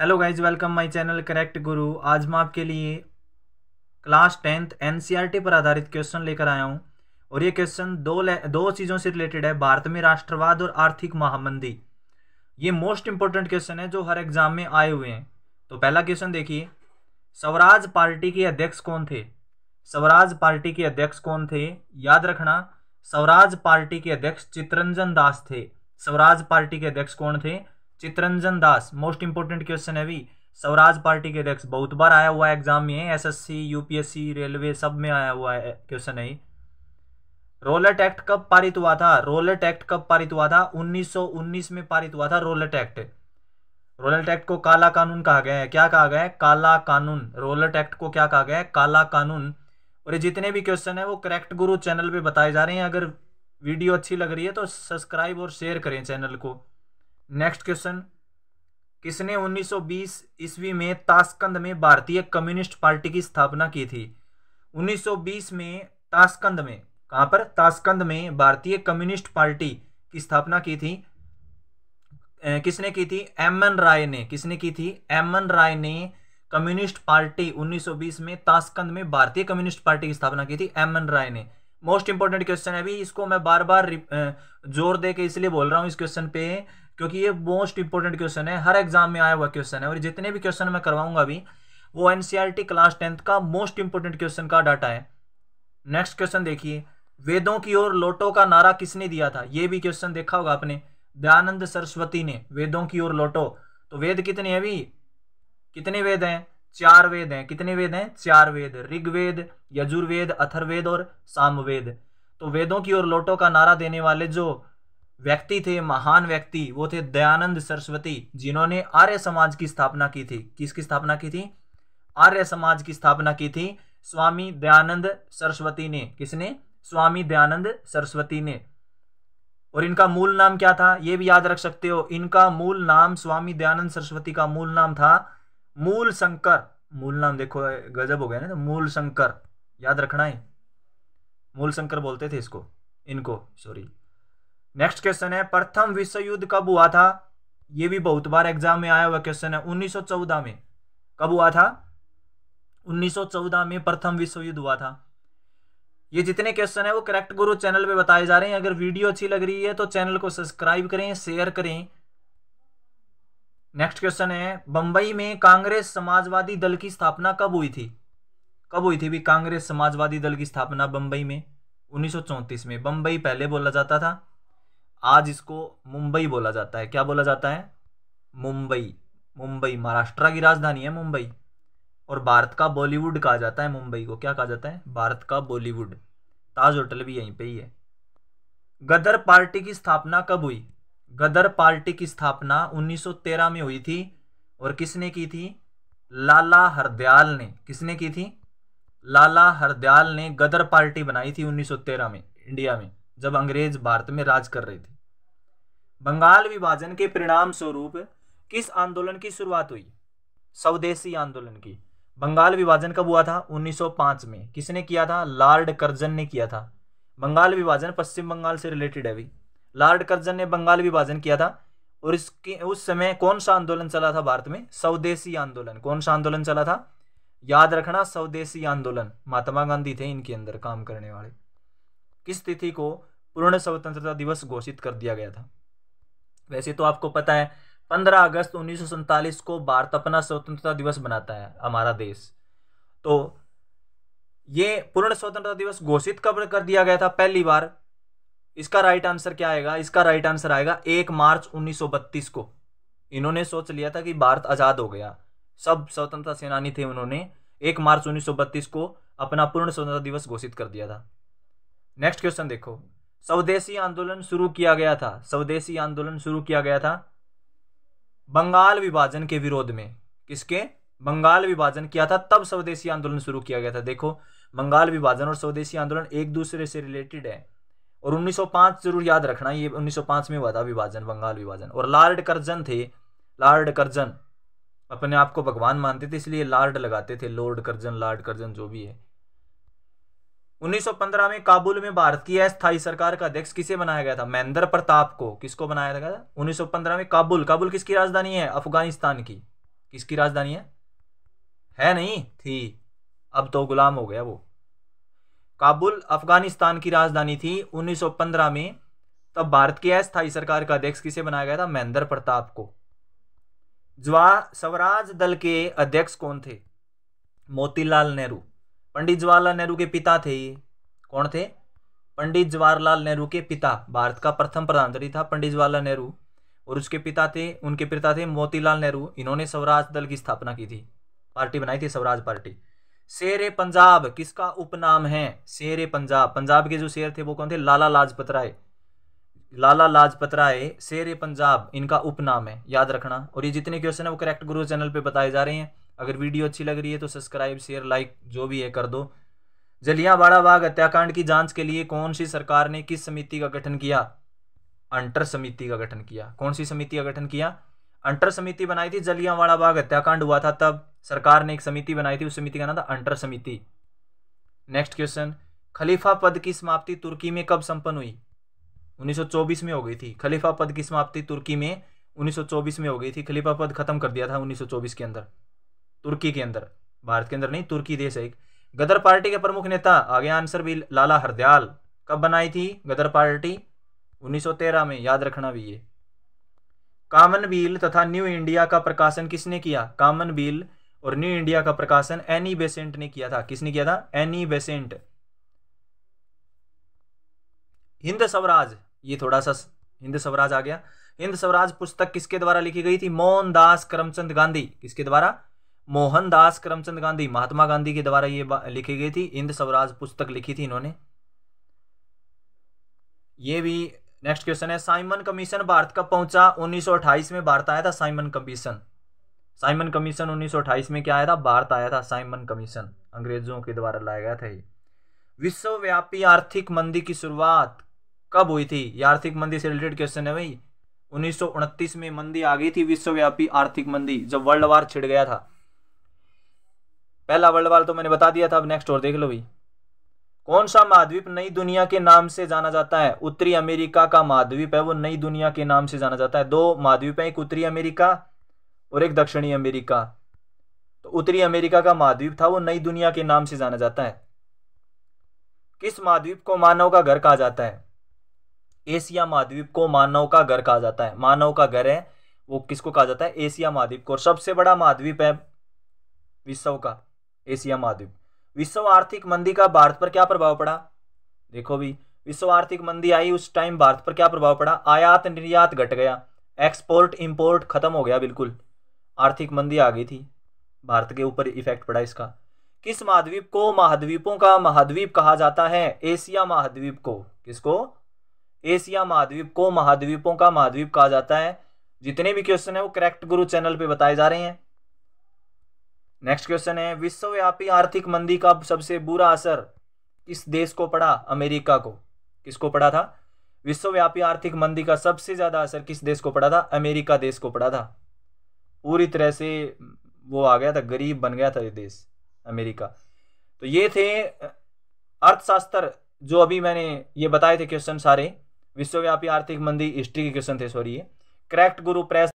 hello guys welcome my channel correct Guru आज मैं आपके लिए क्लास टेंथ एनसीईआरटी पर आधारित क्वेश्चन लेकर आया हूँ और ये क्वेश्चन दो दो चीज़ों से रिलेटेड है भारत में राष्ट्रवाद और आर्थिक महामंदी ये मोस्ट इंपॉर्टेंट क्वेश्चन है जो हर एग्जाम में आए हुए हैं तो पहला क्वेश्चन देखिए स्वराज पार्टी के अध्यक्ष कौन थे स्वराज पार्टी के अध्यक्ष कौन थे याद रखना स्वराज पार्टी के अध्यक्ष चित्रंजन दास थे स्वराज पार्टी के अध्यक्ष कौन थे Chittaranjan Das most important question है भी स्वराज पार्टी के अध्यक्ष बहुत बार आया हुआ है एग्जाम में एस सी यूपीएससी रेलवे सब में आया हुआ है क्वेश्चन है रोलट एक्ट कब पारित हुआ था रोलेट एक्ट कब पारित हुआ था 1919 में पारित हुआ था रोलट एक्ट रोलट एक्ट को काला कानून कहा गया है क्या कहा गया है काला कानून रोलट एक्ट को क्या कहा गया है काला कानून और ये जितने भी क्वेश्चन है वो करेक्ट गुरु चैनल पे बताए जा रहे हैं अगर वीडियो अच्छी लग रही है तो सब्सक्राइब और शेयर करें चैनल को नेक्स्ट क्वेश्चन किसने 1920 ईस्वी में ताशकंद में भारतीय कम्युनिस्ट पार्टी की स्थापना की थी 1920 में ताशकंद में कहां पर ताशकंद में भारतीय कम्युनिस्ट पार्टी की स्थापना की थी किसने की थी एम एन राय ने किसने की थी एम एन राय ने कम्युनिस्ट पार्टी 1920 में ताशकंद में भारतीय कम्युनिस्ट पार्टी की स्थापना की थी एम एन राय ने मोस्ट इंपॉर्टेंट क्वेश्चन है अभी इसको मैं बार बार जोर दे के इसलिए बोल रहा हूँ इस क्वेश्चन पे क्योंकि ये मोस्ट इंपॉर्टेंट क्वेश्चन है हर एग्जाम में आया हुआ क्वेश्चन है और जितने भी क्वेश्चन मैं करवाऊंगा अभी वो एनसीआर क्लास टेंथ का मोस्ट इंपॉर्टेंट क्वेश्चन का डाटा है नेक्स्ट क्वेश्चन देखिए वेदों की ओर लोटो का नारा किसने दिया था ये भी क्वेश्चन देखा होगा आपने दयानंद सरस्वती ने वेदों की ओर लोटो तो वेद कितने हैं अभी कितने वेद हैं चार वेद हैं कितने वेद हैं चार वेद ऋग्वेद यजुर्वेद अथर्वेद और सामवेद तो वेदों की ओर लोटो का नारा देने वाले जो व्यक्ति थे महान व्यक्ति वो थे दयानंद सरस्वती जिन्होंने आर्य समाज की स्थापना की थी किसकी स्थापना की थी आर्य समाज की स्थापना की थी स्वामी दयानंद सरस्वती ने किसने स्वामी दयानंद सरस्वती ने और इनका मूल नाम क्या था ये भी याद रख सकते हो इनका मूल नाम स्वामी दयानंद सरस्वती का मूल नाम था मूल शंकर मूल नाम देखो गजब हो गया ना तो मूल शंकर याद रखना है मूल शंकर बोलते थे इसको इनको सॉरी नेक्स्ट क्वेश्चन है प्रथम विश्व युद्ध कब हुआ था ये भी बहुत बार एग्जाम में आया हुआ क्वेश्चन है 1914 में कब हुआ था 1914 में प्रथम विश्व युद्ध हुआ था ये जितने क्वेश्चन है वो करेक्ट गुरु चैनल पे बताए जा रहे हैं अगर वीडियो अच्छी लग रही है तो चैनल को सब्सक्राइब करें शेयर करें नेक्स्ट क्वेश्चन है बंबई में कांग्रेस समाजवादी दल की स्थापना कब हुई थी कब हुई थी भी कांग्रेस समाजवादी दल की स्थापना बंबई में उन्नीस में बंबई पहले बोला जाता था आज इसको मुंबई बोला जाता है क्या बोला जाता है मुंबई मुंबई महाराष्ट्र की राजधानी है मुंबई और भारत का बॉलीवुड कहा जाता है मुंबई को क्या कहा जाता है भारत का बॉलीवुड ताज होटल भी यहीं पे ही है गदर पार्टी की स्थापना कब हुई गदर पार्टी की स्थापना 1913 में हुई थी और किसने की थी लाला हरदयाल ने किसने की थी लाला हरदयाल ने गदर पार्टी बनाई थी 1913 में इंडिया में जब अंग्रेज भारत में राज कर रहे थे बंगाल विभाजन के परिणाम स्वरूप किस आंदोलन की शुरुआत हुई स्वदेशी आंदोलन की बंगाल विभाजन कब हुआ था 1905 में किसने किया था लॉर्ड कर्जन ने किया था बंगाल विभाजन पश्चिम बंगाल से रिलेटेड है अभी लॉर्ड कर्जन ने बंगाल विभाजन किया था और इसके उस समय कौन सा आंदोलन चला था भारत में स्वदेशी आंदोलन कौन सा आंदोलन चला था याद रखना स्वदेशी आंदोलन महात्मा गांधी थे इनके अंदर काम करने वाले किस तिथि को पूर्ण स्वतंत्रता दिवस घोषित कर दिया गया था वैसे तो आपको पता है 15 अगस्त उन्नीस को भारत अपना स्वतंत्रता दिवस बनाता है हमारा देश तो ये पूर्ण स्वतंत्रता दिवस घोषित कब कर दिया गया था पहली बार इसका राइट आंसर क्या आएगा इसका राइट आंसर आएगा एक मार्च 1932 को इन्होंने सोच लिया था कि भारत आज़ाद हो गया सब स्वतंत्रता सेनानी थे उन्होंने एक मार्च 1932 को अपना पूर्ण स्वतंत्रता दिवस घोषित कर दिया था नेक्स्ट क्वेश्चन देखो स्वदेशी आंदोलन शुरू किया गया था स्वदेशी आंदोलन शुरू किया गया था बंगाल विभाजन के विरोध में किसके बंगाल विभाजन किया था तब स्वदेशी आंदोलन शुरू किया गया था देखो बंगाल विभाजन और स्वदेशी आंदोलन एक दूसरे से रिलेटेड है और 1905 जरूर याद रखना ये 1905 में हुआ था विभाजन बंगाल विभाजन और लार्ड कर्जन थे लार्ड कर्जन अपने आप को भगवान मानते थे इसलिए लार्ड लगाते थे लॉर्ड कर्जन लार्ड कर्जन जो भी है 1915 में काबुल में भारत की अस्थायी सरकार का अध्यक्ष किसे बनाया गया था महेंद्र प्रताप को किसको बनाया गया था 1915 में काबुल काबुल किसकी राजधानी है अफगानिस्तान की किसकी राजधानी है है नहीं थी अब तो गुलाम हो गया वो काबुल अफगानिस्तान की राजधानी थी 1915 में तब भारत की अस्थायी सरकार का अध्यक्ष किसे बनाया गया था महेंद्र प्रताप को जवा स्वराज दल के अध्यक्ष कौन थे मोतीलाल नेहरू पंडित जवाहरलाल नेहरू के पिता थे ये कौन थे पंडित जवाहरलाल नेहरू के पिता भारत का प्रथम प्रधानमंत्री था पंडित जवाहरलाल नेहरू और उसके पिता थे उनके पिता थे मोतीलाल नेहरू इन्होंने स्वराज दल की स्थापना की थी पार्टी बनाई थी स्वराज पार्टी शेर ए पंजाब किसका उपनाम है शेर ए पंजाब पंजाब के जो शेर थे वो कौन थे लाला लाजपत राय लाला लाजपत राय शेर ए पंजाब इनका उपनाम है याद रखना और ये जितने क्वेश्चन है वो करेक्ट गुरु चैनल पर बताए जा रहे हैं अगर वीडियो अच्छी लग रही है तो सब्सक्राइब शेयर लाइक जो भी है कर दो जलियांवाड़ा बाग हत्याकांड की जांच के लिए कौन सी सरकार ने किस समिति का गठन किया अंटर समिति का गठन किया कौन सी समिति का गठन किया अंटर समिति बनाई थी जलियावाड़ा बाग हत्याकांड हुआ था तब सरकार ने एक समिति बनाई थी उस समिति का नाम था अंटर समिति नेक्स्ट क्वेश्चन खलीफा पद की समाप्ति तुर्की में कब संपन्न हुई 1924 में हो गई थी खलीफा पद की समाप्ति तुर्की में 1924 में हो गई थी खलीफा पद खत्म कर दिया था 1924 के अंदर तुर्की के अंदर भारत के अंदर नहीं तुर्की देश है एक गदर पार्टी के प्रमुख नेता आगे आंसर भी लाला हरदयाल कब बनाई थी गदर पार्टी 1913 में याद रखना भी ये कामन बिल तथा न्यू इंडिया का प्रकाशन किसने किया कामन बिल और न्यू इंडिया का प्रकाशन एनी बेसेंट ने किया था किसने किया था एनी बेसेंट हिंद स्वराज ये थोड़ा सा हिंद स्वराज आ गया हिंद स्वराज पुस्तक किसके द्वारा लिखी गई थी मोहनदास करमचंद गांधी किसके द्वारा मोहनदास करमचंद गांधी महात्मा गांधी के द्वारा ये लिखी गई थी इंद स्वराज पुस्तक लिखी थी इन्होंने ये भी नेक्स्ट क्वेश्चन है साइमन कमीशन भारत कब पहुंचा 1928 में भारत आया था साइमन कमीशन साइमन कमीशन 1928 में क्या आया था भारत आया था साइमन कमीशन अंग्रेजों के द्वारा लाया गया था ये विश्वव्यापी आर्थिक मंदी की शुरुआत कब हुई थी ये आर्थिक मंदी से रिलेटेड क्वेश्चन है भाई उन्नीस में मंदी आ गई थी विश्वव्यापी आर्थिक मंदी जब वर्ल्ड वार छिड़ गया था पहला वर्ल्ड वार तो मैंने बता दिया था अब नेक्स्ट और देख लो भाई कौन सा महाद्वीप नई दुनिया के नाम से जाना जाता है उत्तरी अमेरिका का महाद्वीप है वो नई दुनिया के नाम से जाना जाता है दो महाद्वीप है एक उत्तरी अमेरिका और एक दक्षिणी अमेरिका तो उत्तरी अमेरिका का महाद्वीप था वो नई दुनिया के नाम से जाना जाता है किस महाद्वीप को मानव का घर कहा जाता है एशिया महाद्वीप को मानव का घर कहा जाता है मानव का घर है वो किसको कहा जाता है एशिया महाद्वीप को और सबसे बड़ा महाद्वीप है विश्व का एशिया महाद्वीप विश्व आर्थिक मंदी का भारत पर क्या प्रभाव पड़ा देखो भी विश्व आर्थिक मंदी आई उस टाइम भारत पर क्या प्रभाव पड़ा आयात निर्यात घट गया एक्सपोर्ट इम्पोर्ट खत्म हो गया बिल्कुल आर्थिक मंदी आ गई थी भारत के ऊपर इफेक्ट पड़ा इसका किस महाद्वीप को महाद्वीपों का महाद्वीप कहा जाता है एशिया महाद्वीप को किसको एशिया महाद्वीप को महाद्वीपों का महाद्वीप कहा जाता है जितने भी क्वेश्चन है वो करेक्ट गुरु चैनल पे बताए जा रहे हैं नेक्स्ट क्वेश्चन है विश्वव्यापी आर्थिक मंदी का सबसे बुरा असर किस देश को पड़ा अमेरिका को किसको पड़ा था विश्वव्यापी आर्थिक मंदी का सबसे ज़्यादा असर किस देश को पड़ा था अमेरिका देश को पड़ा था पूरी तरह से वो आ गया था गरीब बन गया था ये देश अमेरिका तो ये थे अर्थशास्त्र जो अभी मैंने ये बताए थे क्वेश्चन सारे विश्वव्यापी आर्थिक मंदी हिस्ट्री के क्वेश्चन थे सॉरी ये क्रैक्ट गुरु प्रेस